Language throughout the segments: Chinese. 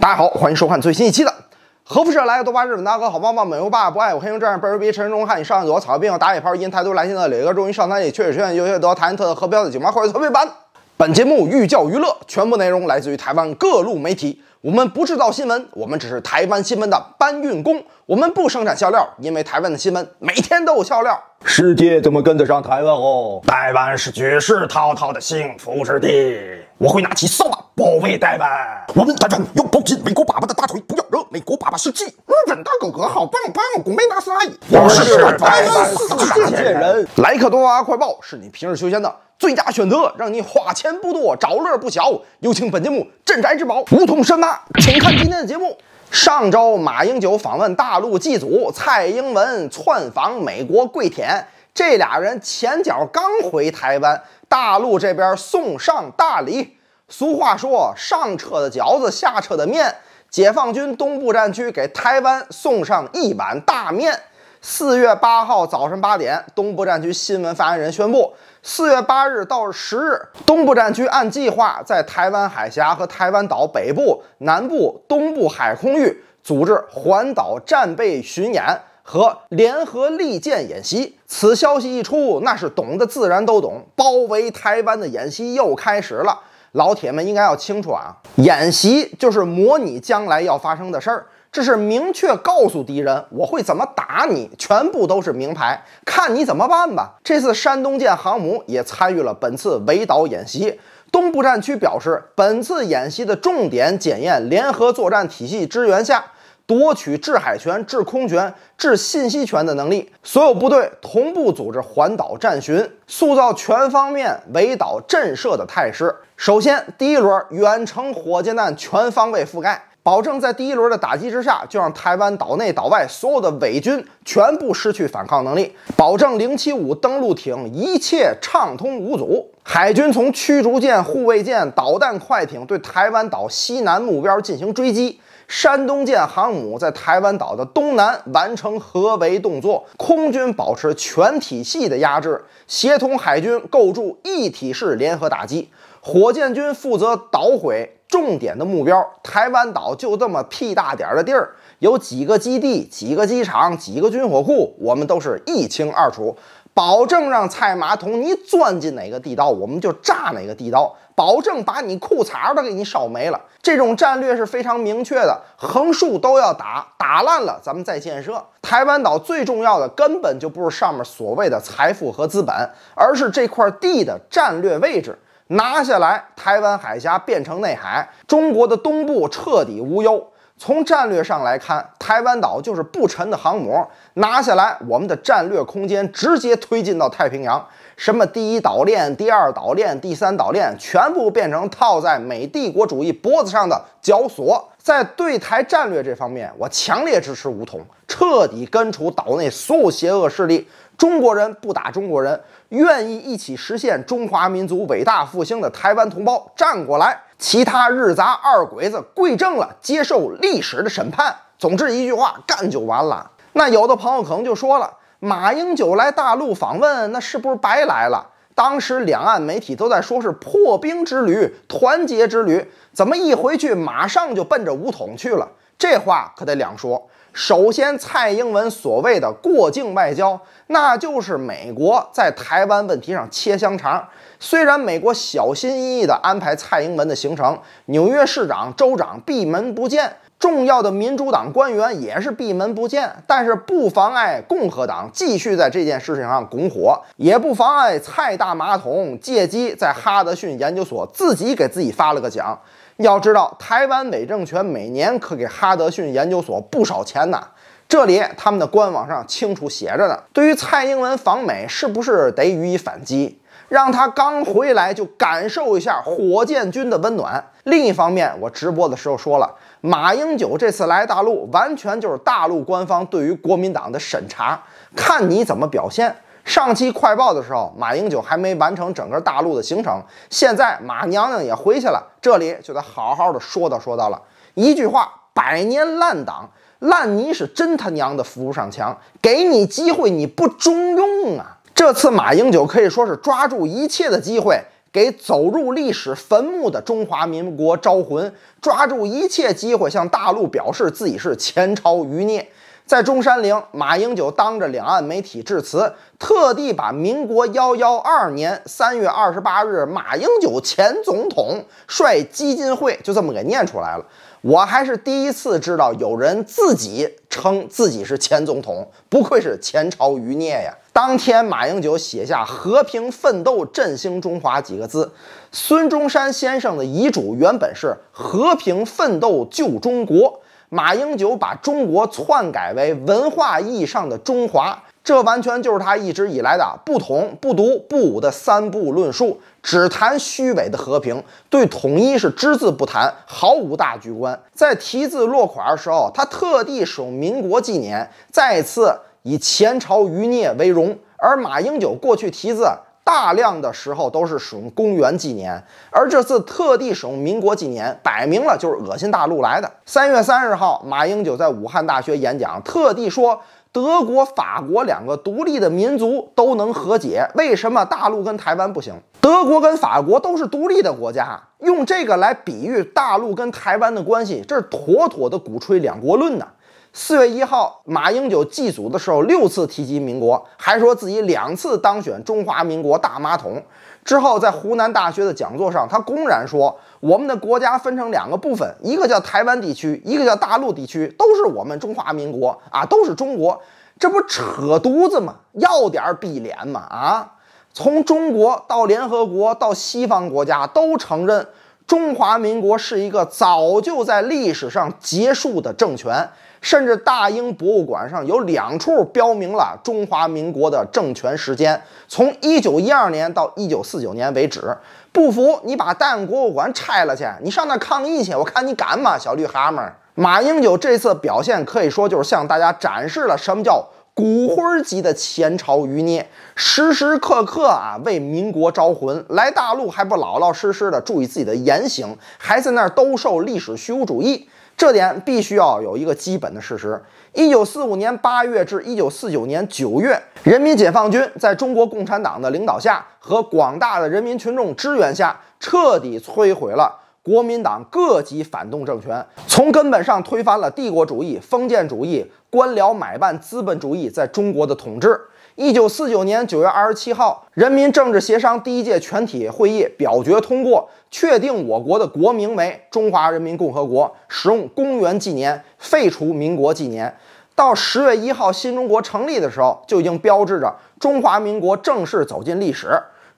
大家好，欢迎收看最新一期的《核辐射来了》。多巴日本大哥好棒棒，美欧爸不爱我，黑熊战士背儿皮，陈忠汉你上一撮草药病打野炮，因太多来信的磊哥终于上台，你确实学院优秀，得到台湾特的河标的警麻或者特别版。本节目寓教于乐，全部内容来自于台湾各路媒体。我们不制造新闻，我们只是台湾新闻的搬运工。我们不生产笑料，因为台湾的新闻每天都有笑料。世界怎么跟得上台湾哦？台湾是举世滔滔的幸福之地。我会拿起扫把保卫台湾。我们台湾要抱紧美国爸爸的大腿不要惹美国爸爸生气。日本大狗哥好棒棒，我没拿啥，我是台湾四大贱人。莱克多娃快报是你平日休闲的最佳选择，让你花钱不多，找乐不小。有请本节目镇宅之宝梧桐山妈，请看今天的节目。上周马英九访问大陆祭祖，蔡英文窜访美国跪舔，这俩人前脚刚回台湾。大陆这边送上大礼。俗话说：“上车的饺子，下车的面。”解放军东部战区给台湾送上一碗大面。四月八号早上八点，东部战区新闻发言人宣布：四月八日到十日，东部战区按计划在台湾海峡和台湾岛北部、南部、东部海空域组织环岛战备巡演。和联合利剑演习，此消息一出，那是懂的自然都懂。包围台湾的演习又开始了，老铁们应该要清楚啊，演习就是模拟将来要发生的事儿，这是明确告诉敌人我会怎么打你，全部都是明牌，看你怎么办吧。这次山东舰航母也参与了本次围岛演习，东部战区表示，本次演习的重点检验联合作战体系支援下。夺取制海权、制空权、制信息权的能力，所有部队同步组织环岛战巡，塑造全方面围岛震慑的态势。首先，第一轮远程火箭弹全方位覆盖，保证在第一轮的打击之下，就让台湾岛内岛外所有的伪军全部失去反抗能力，保证零七五登陆艇一切畅通无阻。海军从驱逐舰、护卫舰、导弹快艇对台湾岛西南目标进行追击。山东舰航母在台湾岛的东南完成合围动作，空军保持全体系的压制，协同海军构筑一体式联合打击，火箭军负责捣毁重点的目标。台湾岛就这么屁大点儿的地儿，有几个基地、几个机场、几个军火库，我们都是一清二楚，保证让菜马桶你钻进哪个地道，我们就炸哪个地道。保证把你裤衩都给你烧没了！这种战略是非常明确的，横竖都要打，打烂了咱们再建设。台湾岛最重要的根本就不是上面所谓的财富和资本，而是这块地的战略位置。拿下来，台湾海峡变成内海，中国的东部彻底无忧。从战略上来看，台湾岛就是不沉的航母，拿下来，我们的战略空间直接推进到太平洋。什么第一岛链、第二岛链、第三岛链，全部变成套在美帝国主义脖子上的绞索。在对台战略这方面，我强烈支持梧桐，彻底根除岛内所有邪恶势力。中国人不打中国人，愿意一起实现中华民族伟大复兴的台湾同胞站过来，其他日杂二鬼子跪正了，接受历史的审判。总之一句话，干就完了。那有的朋友可能就说了。马英九来大陆访问，那是不是白来了？当时两岸媒体都在说是破冰之旅、团结之旅，怎么一回去马上就奔着武统去了？这话可得两说。首先，蔡英文所谓的过境外交，那就是美国在台湾问题上切香肠。虽然美国小心翼翼地安排蔡英文的行程，纽约市长、州长闭门不见。重要的民主党官员也是闭门不见，但是不妨碍共和党继续在这件事情上拱火，也不妨碍蔡大马桶借机在哈德逊研究所自己给自己发了个奖。要知道，台湾伪政权每年可给哈德逊研究所不少钱呢，这里他们的官网上清楚写着呢。对于蔡英文访美，是不是得予以反击？让他刚回来就感受一下火箭军的温暖。另一方面，我直播的时候说了，马英九这次来大陆，完全就是大陆官方对于国民党的审查，看你怎么表现。上期快报的时候，马英九还没完成整个大陆的行程，现在马娘娘也回去了，这里就得好好的说道说道了。一句话，百年烂党，烂泥是真他娘的扶不上墙，给你机会你不中用啊！这次马英九可以说是抓住一切的机会，给走入历史坟墓的中华民国招魂，抓住一切机会向大陆表示自己是前朝余孽。在中山陵，马英九当着两岸媒体致辞，特地把民国幺幺二年三月二十八日马英九前总统率基金会就这么给念出来了。我还是第一次知道有人自己称自己是前总统，不愧是前朝余孽呀。当天，马英九写下“和平奋斗振兴中华”几个字。孙中山先生的遗嘱原本是“和平奋斗救中国”，马英九把中国篡改为文化意义上的中华，这完全就是他一直以来的不统、不独、不武的三不论述，只谈虚伪的和平，对统一是只字不谈，毫无大局观。在题字落款的时候，他特地使用民国纪年，再次。以前朝余孽为荣，而马英九过去题字大量的时候都是使用公元纪年，而这次特地使用民国纪年，摆明了就是恶心大陆来的。三月三十号，马英九在武汉大学演讲，特地说德国、法国两个独立的民族都能和解，为什么大陆跟台湾不行？德国跟法国都是独立的国家，用这个来比喻大陆跟台湾的关系，这是妥妥的鼓吹两国论呢。四月一号，马英九祭祖的时候，六次提及民国，还说自己两次当选中华民国大马桶。之后，在湖南大学的讲座上，他公然说：“我们的国家分成两个部分，一个叫台湾地区，一个叫大陆地区，都是我们中华民国啊，都是中国。这不扯犊子吗？要点儿脸吗？啊！从中国到联合国到西方国家都承认。”中华民国是一个早就在历史上结束的政权，甚至大英博物馆上有两处标明了中华民国的政权时间，从一九一二年到一九四九年为止。不服，你把大英博物馆拆了去，你上那抗议去，我看你敢吗，小绿蛤蟆？马英九这次表现可以说就是向大家展示了什么叫。骨灰级的前朝余孽，时时刻刻啊为民国招魂，来大陆还不老老实实的注意自己的言行，还在那儿兜售历史虚无主义，这点必须要有一个基本的事实：一九四五年八月至一九四九年九月，人民解放军在中国共产党的领导下和广大的人民群众支援下，彻底摧毁了。国民党各级反动政权从根本上推翻了帝国主义、封建主义、官僚买办资本主义在中国的统治。一九四九年九月二十七号，人民政治协商第一届全体会议表决通过，确定我国的国名为中华人民共和国，使用公元纪年，废除民国纪年。到十月一号，新中国成立的时候，就已经标志着中华民国正式走进历史。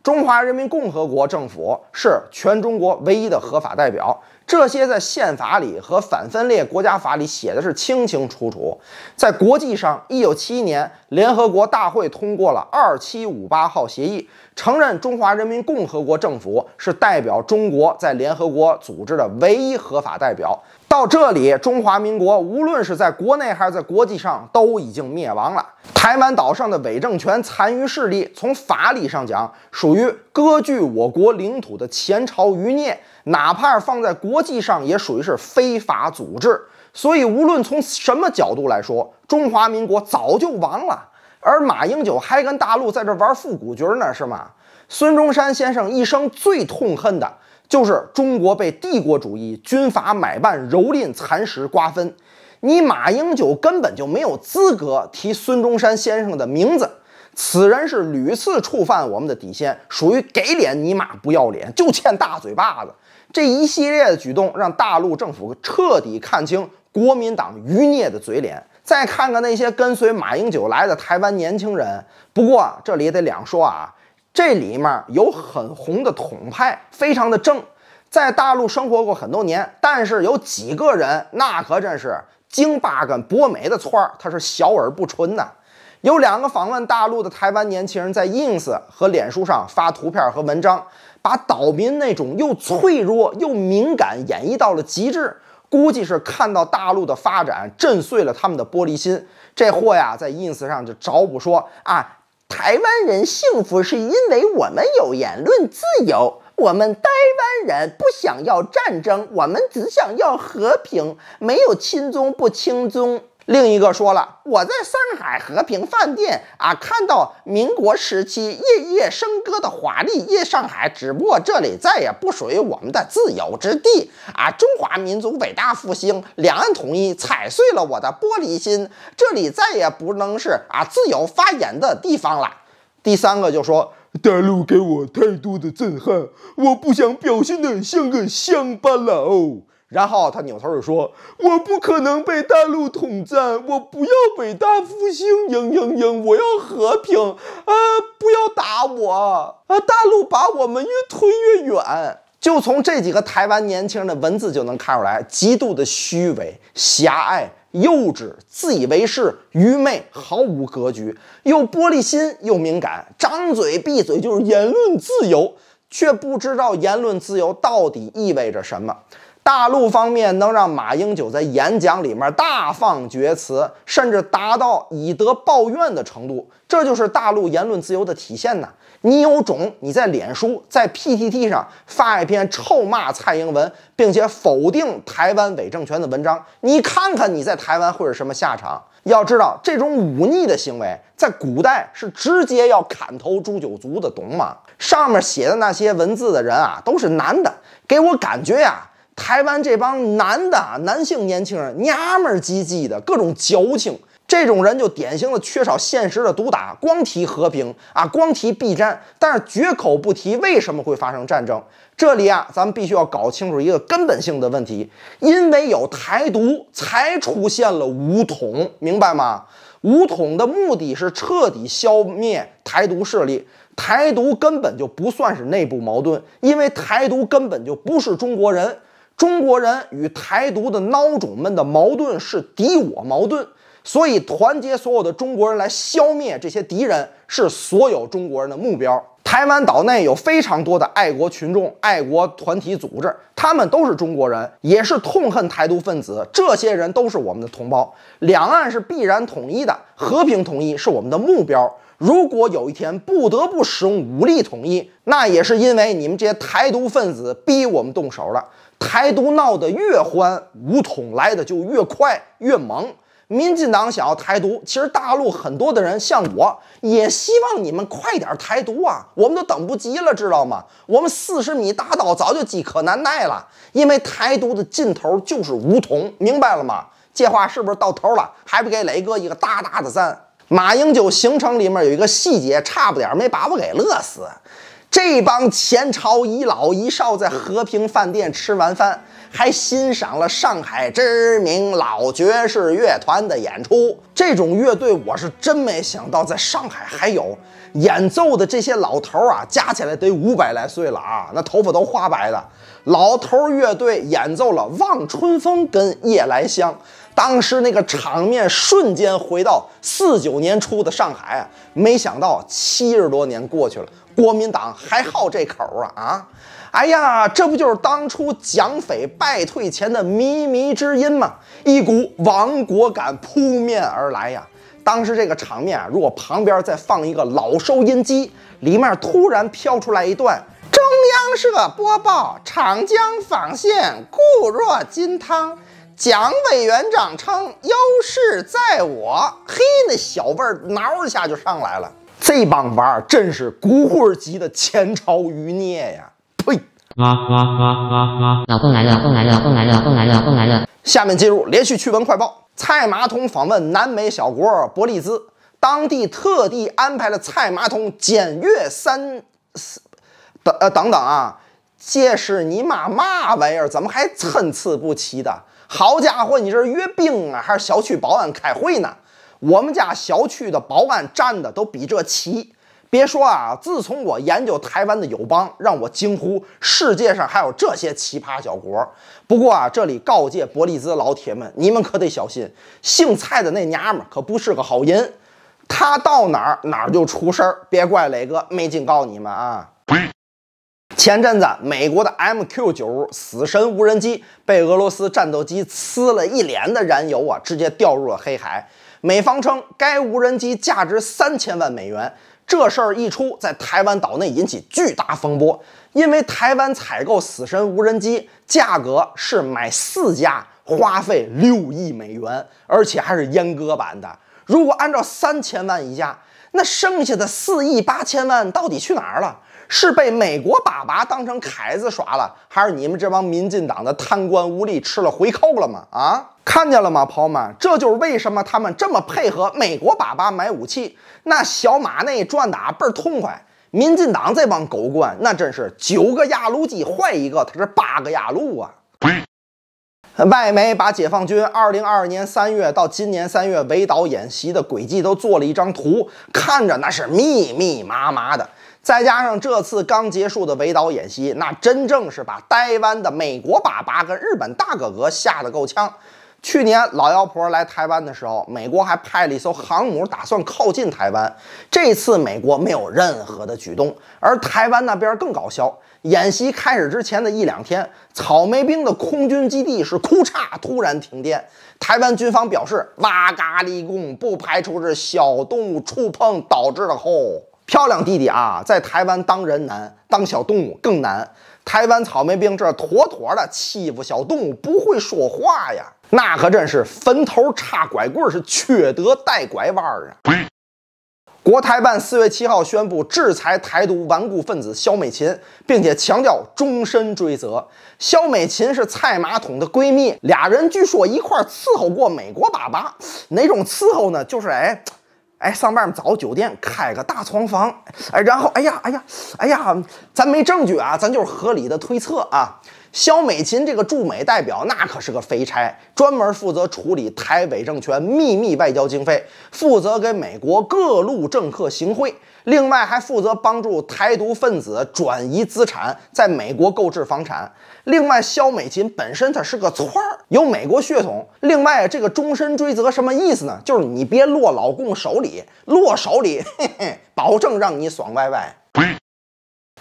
中华人民共和国政府是全中国唯一的合法代表，这些在宪法里和反分裂国家法里写的是清清楚楚。在国际上，一九七一年，联合国大会通过了二七五八号协议，承认中华人民共和国政府是代表中国在联合国组织的唯一合法代表。到这里，中华民国无论是在国内还是在国际上，都已经灭亡了。台湾岛上的伪政权残余势力，从法理上讲，属于割据我国领土的前朝余孽；哪怕是放在国际上，也属于是非法组织。所以，无论从什么角度来说，中华民国早就亡了。而马英九还跟大陆在这玩复古局呢，是吗？孙中山先生一生最痛恨的。就是中国被帝国主义、军阀、买办蹂躏、蚕食、瓜分，你马英九根本就没有资格提孙中山先生的名字。此人是屡次触犯我们的底线，属于给脸你妈不要脸，就欠大嘴巴子。这一系列的举动让大陆政府彻底看清国民党余孽的嘴脸。再看看那些跟随马英九来的台湾年轻人，不过这里得两说啊。这里面有很红的统派，非常的正，在大陆生活过很多年，但是有几个人那可真是京巴跟博美的串儿，他是小而不纯呐。有两个访问大陆的台湾年轻人在 Ins 和脸书上发图片和文章，把岛民那种又脆弱又敏感演绎到了极致。估计是看到大陆的发展震碎了他们的玻璃心，这货呀在 Ins 上就着补说啊。台湾人幸福是因为我们有言论自由。我们台湾人不想要战争，我们只想要和平，没有亲中不亲中。另一个说了，我在上海和平饭店啊，看到民国时期夜夜笙歌的华丽夜上海，只不过这里再也不属于我们的自由之地啊！中华民族伟大复兴，两岸统一，踩碎了我的玻璃心，这里再也不能是啊自由发言的地方了。第三个就说，大陆给我太多的震撼，我不想表现的像个乡巴佬。然后他扭头就说：“我不可能被大陆统战，我不要伟大复兴，嘤嘤嘤！我要和平，啊，不要打我！啊，大陆把我们越推越远。”就从这几个台湾年轻人的文字就能看出来，极度的虚伪、狭隘、幼稚、自以为是、愚昧，毫无格局，又玻璃心又敏感，张嘴闭嘴就是言论自由，却不知道言论自由到底意味着什么。大陆方面能让马英九在演讲里面大放厥词，甚至达到以德报怨的程度，这就是大陆言论自由的体现呢。你有种，你在脸书、在 PTT 上发一篇臭骂蔡英文，并且否定台湾伪政权的文章，你看看你在台湾会是什么下场？要知道，这种忤逆的行为在古代是直接要砍头诛九族的，懂吗？上面写的那些文字的人啊，都是男的，给我感觉呀。台湾这帮男的、男性年轻人，娘们儿唧唧的，各种矫情。这种人就典型的缺少现实的毒打，光提和平啊，光提避战，但是绝口不提为什么会发生战争。这里啊，咱们必须要搞清楚一个根本性的问题，因为有台独才出现了武统，明白吗？武统的目的是彻底消灭台独势力，台独根本就不算是内部矛盾，因为台独根本就不是中国人。中国人与台独的孬种们的矛盾是敌我矛盾，所以团结所有的中国人来消灭这些敌人是所有中国人的目标。台湾岛内有非常多的爱国群众、爱国团体组织，他们都是中国人，也是痛恨台独分子。这些人都是我们的同胞，两岸是必然统一的，和平统一是我们的目标。如果有一天不得不使用武力统一，那也是因为你们这些台独分子逼我们动手了。台独闹得越欢，武统来的就越快越猛。民进党想要台独，其实大陆很多的人像我也希望你们快点台独啊，我们都等不及了，知道吗？我们四十米大道早就饥渴难耐了，因为台独的尽头就是武统，明白了吗？这话是不是到头了？还不给雷哥一个大大的赞？马英九行程里面有一个细节，差不点没把我给乐死。这帮前朝一老一少在和平饭店吃完饭，还欣赏了上海知名老爵士乐团的演出。这种乐队我是真没想到，在上海还有演奏的这些老头啊，加起来得五百来岁了啊，那头发都花白的。老头乐队演奏了《望春风》跟《夜来香》。当时那个场面瞬间回到四九年初的上海，没想到七十多年过去了，国民党还好这口啊啊！哎呀，这不就是当初蒋匪败退前的靡靡之音吗？一股亡国感扑面而来呀！当时这个场面啊，如果旁边再放一个老收音机，里面突然飘出来一段中央社播报：长江防线固若金汤。蒋委员长称优势在我，嘿，那小辈儿挠一下就上来了。这帮玩儿真是古惑级的前朝余孽呀！呸！啊啊啊啊啊！老公来了，老公来了，老公来了，老公来了，老公来了。下面进入连续趣闻快报：蔡马桶访问南美小国伯利兹，当地特地安排了蔡马桶检阅三四等呃等等啊！这是你妈嘛玩意儿？怎么还参差不齐的？好家伙，你这是阅兵啊，还是小区保安开会呢？我们家小区的保安站的都比这齐。别说啊，自从我研究台湾的友邦，让我惊呼世界上还有这些奇葩小国。不过啊，这里告诫伯利兹老铁们，你们可得小心，姓蔡的那娘们可不是个好人，他到哪儿哪儿就出事儿。别怪磊哥没警告你们啊。前阵子，美国的 MQ9 死神无人机被俄罗斯战斗机呲了一脸的燃油啊，直接掉入了黑海。美方称该无人机价值三千万美元。这事儿一出，在台湾岛内引起巨大风波，因为台湾采购死神无人机价格是买四架花费六亿美元，而且还是阉割版的。如果按照三千万一架，那剩下的四亿八千万到底去哪儿了？是被美国爸爸当成凯子耍了，还是你们这帮民进党的贪官污吏吃了回扣了吗？啊，看见了吗，朋友们？这就是为什么他们这么配合美国爸爸买武器，那小马内赚打倍儿痛快。民进党这帮狗官，那真是九个压路机坏一个，他是八个压路啊。外媒把解放军二零二二年三月到今年三月围岛演习的轨迹都做了一张图，看着那是密密麻麻的。再加上这次刚结束的围岛演习，那真正是把台湾的美国爸爸跟日本大哥哥吓得够呛。去年老妖婆来台湾的时候，美国还派了一艘航母打算靠近台湾，这次美国没有任何的举动，而台湾那边更搞笑。演习开始之前的一两天，草莓兵的空军基地是哭嚓突然停电，台湾军方表示哇嘎立功，不排除是小动物触碰导致的后。漂亮弟弟啊，在台湾当人难，当小动物更难。台湾草莓兵这妥妥的欺负小动物，不会说话呀，那可真是坟头插拐棍，是缺德带拐弯儿啊。国台办四月七号宣布制裁台独顽固分子肖美琴，并且强调终身追责。肖美琴是蔡马桶的闺蜜，俩人据说一块儿伺候过美国爸爸。哪种伺候呢？就是哎。哎，上外面找酒店开个大床房，哎，然后哎呀，哎呀，哎呀，咱没证据啊，咱就是合理的推测啊。肖美琴这个驻美代表，那可是个肥差，专门负责处理台北政权秘密外交经费，负责给美国各路政客行贿，另外还负责帮助台独分子转移资产，在美国购置房产。另外，肖美琴本身她是个窜儿，有美国血统。另外，这个终身追责什么意思呢？就是你别落老共手里，落手里，嘿嘿，保证让你爽歪歪。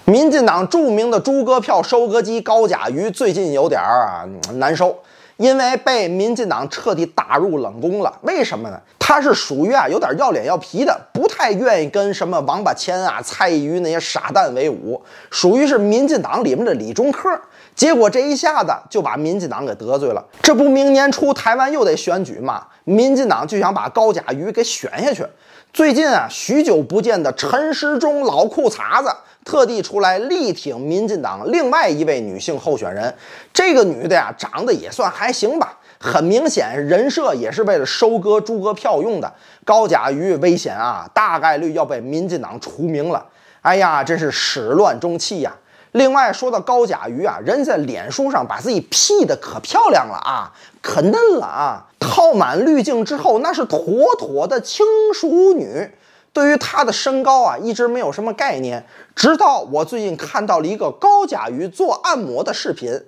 民进党著名的“猪哥票收割机”高甲鱼最近有点儿难收，因为被民进党彻底打入冷宫了。为什么呢？他是属于啊有点要脸要皮的，不太愿意跟什么王八千啊、蔡瑜那些傻蛋为伍，属于是民进党里面的李中克。结果这一下子就把民进党给得罪了。这不，明年初台湾又得选举嘛，民进党就想把高甲鱼给选下去。最近啊，许久不见的陈时中老裤衩子。特地出来力挺民进党另外一位女性候选人，这个女的呀长得也算还行吧，很明显人设也是为了收割诸葛票用的。高甲鱼危险啊，大概率要被民进党除名了。哎呀，真是始乱终弃呀！另外说到高甲鱼啊，人家脸书上把自己 P 的可漂亮了啊，可嫩了啊，套满滤镜之后那是妥妥的轻熟女。对于他的身高啊，一直没有什么概念，直到我最近看到了一个高甲鱼做按摩的视频。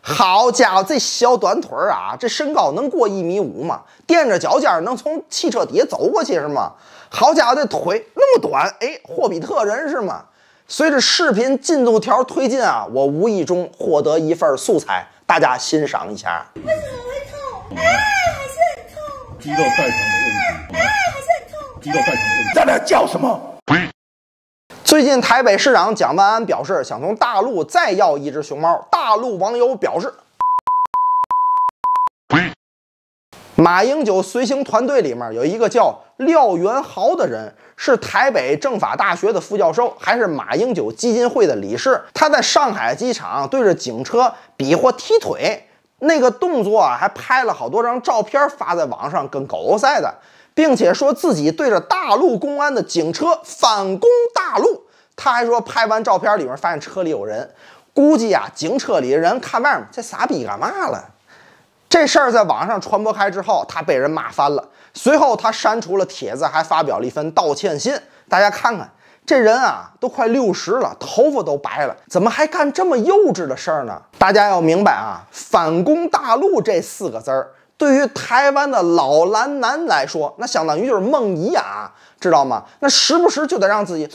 好家伙，这小短腿儿啊，这身高能过一米五吗？垫着脚尖能从汽车底下走过去是吗？好家伙，这腿那么短，哎，霍比特人是吗？随着视频进度条推进啊，我无意中获得一份素材，大家欣赏一下。为什么会痛？啊，还是很痛。肌肉再疼的问题。在那叫什么？最近台北市长蒋万安表示想从大陆再要一只熊猫，大陆网友表示。马英九随行团队里面有一个叫廖元豪的人，是台北政法大学的副教授，还是马英九基金会的理事。他在上海机场对着警车比划踢腿，那个动作啊，还拍了好多张照片发在网上跟狗赛的。并且说自己对着大陆公安的警车反攻大陆，他还说拍完照片里面发现车里有人，估计啊警车里的人看外面这傻逼干嘛了？这事儿在网上传播开之后，他被人骂翻了。随后他删除了帖子，还发表了一封道歉信。大家看看，这人啊都快六十了，头发都白了，怎么还干这么幼稚的事儿呢？大家要明白啊，“反攻大陆”这四个字儿。对于台湾的老蓝男来说，那相当于就是梦遗啊，知道吗？那时不时就得让自己，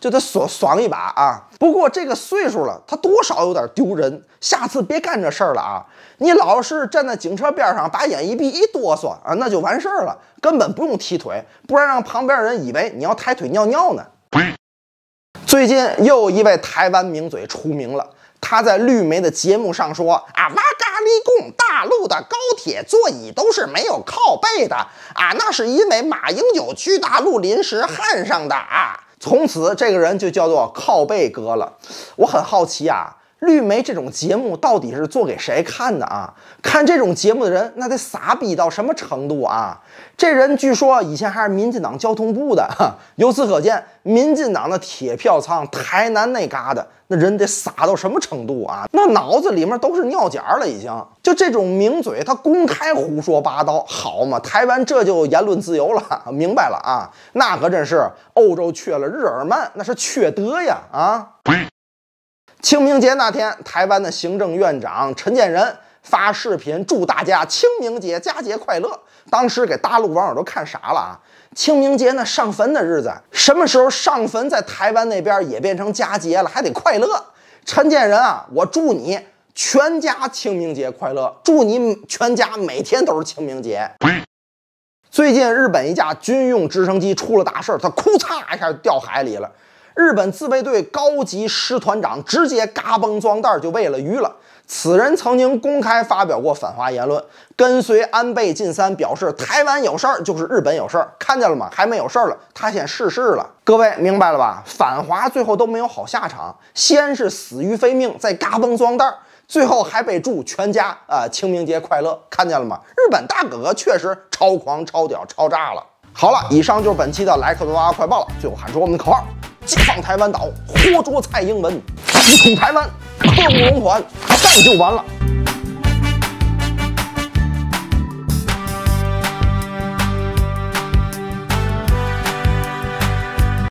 就得爽爽一把啊。不过这个岁数了，他多少有点丢人。下次别干这事儿了啊！你老是站在警车边上，把眼一闭一哆嗦啊，那就完事儿了，根本不用踢腿，不然让旁边人以为你要抬腿尿尿呢。最近又一位台湾名嘴出名了。他在绿媒的节目上说：“啊，哇，嘎利贡，大陆的高铁座椅都是没有靠背的啊，那是因为马英九去大陆临时焊上的啊。”从此，这个人就叫做靠背哥了。我很好奇啊。绿媒这种节目到底是做给谁看的啊？看这种节目的人那得傻逼到什么程度啊？这人据说以前还是民进党交通部的，由此可见，民进党的铁票仓台南那嘎达，那人得傻到什么程度啊？那脑子里面都是尿碱了已经。就这种名嘴，他公开胡说八道，好嘛？台湾这就言论自由了？明白了啊？那可真是欧洲缺了日耳曼，那是缺德呀啊！清明节那天，台湾的行政院长陈建仁发视频祝大家清明节佳节快乐。当时给大陆网友都看傻了啊！清明节呢，上坟的日子，什么时候上坟在台湾那边也变成佳节了，还得快乐？陈建仁啊，我祝你全家清明节快乐，祝你全家每天都是清明节。最近，日本一架军用直升机出了大事儿，它“库嚓”一下掉海里了。日本自卫队高级师团长直接嘎嘣装袋就喂了鱼了。此人曾经公开发表过反华言论，跟随安倍晋三表示台湾有事儿就是日本有事儿。看见了吗？还没有事儿了，他先逝世了。各位明白了吧？反华最后都没有好下场，先是死于非命，再嘎嘣装袋，最后还被祝全家啊清明节快乐。看见了吗？日本大哥哥确实超狂、超屌、超炸了。好了，以上就是本期的来客多啊快报了。最后喊出我们的口号。解放台湾岛，活捉蔡英文，一统台湾，刻不容缓，干就完了。